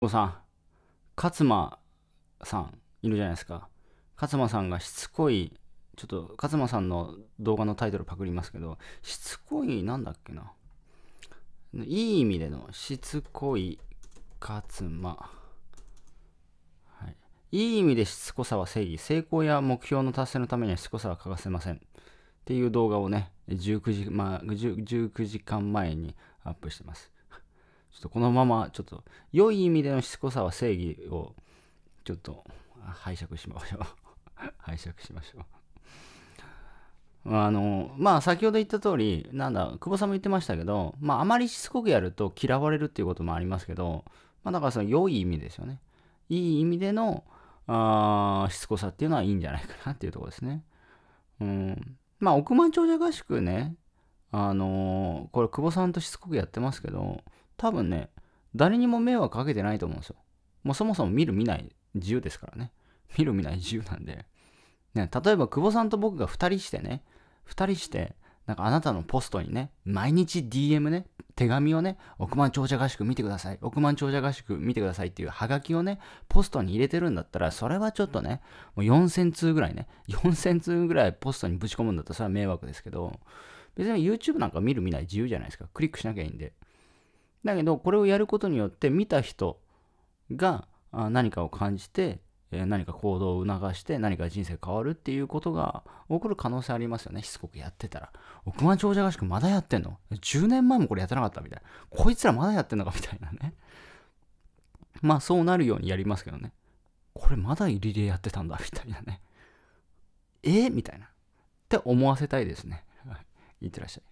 吾さん、勝間さんいるじゃないですか。勝間さんがしつこい、ちょっと勝間さんの動画のタイトルパクりますけど、しつこい、なんだっけな。いい意味でのしつこい勝間。はい、いい意味でしつこさは正義。成功や目標の達成のためにはしつこさは欠かせません。っていう動画をね、19時,、まあ、19時間前にアップしてます。ちょっとこのまま、ちょっと、良い意味でのしつこさは正義を、ちょっと、拝借しましょう 拝借しましょうあの、まあ、先ほど言った通り、なんだ、久保さんも言ってましたけど、まあ、あまりしつこくやると嫌われるっていうこともありますけど、まあ、だからその良い意味ですよね。いい意味での、あしつこさっていうのはいいんじゃないかなっていうとこですね。うん。まあ、億万長者合宿ね、あのー、これ久保さんとしつこくやってますけど、多分ね、誰にも迷惑かけてないと思うんですよ。もうそもそも見る見ない自由ですからね。見る見ない自由なんで。ね、例えば久保さんと僕が2人してね、2人して、なんかあなたのポストにね、毎日 DM ね、手紙をね、億万長者合宿見てください。億万長者合宿見てくださいっていうハガキをね、ポストに入れてるんだったら、それはちょっとね、もう4000通ぐらいね、4000通ぐらいポストにぶち込むんだったら、それは迷惑ですけど、別に YouTube なんか見る見ない自由じゃないですか。クリックしなきゃいいんで。だけどこれをやることによって見た人が何かを感じて何か行動を促して何か人生変わるっていうことが起こる可能性ありますよね。しつこくやってたら。億万長者合宿まだやってんの ?10 年前もこれやってなかったみたいな。こいつらまだやってんのかみたいなね。まあそうなるようにやりますけどね。これまだリレーやってたんだみたいなね。えみたいな。って思わせたいですね。いってらっしゃい。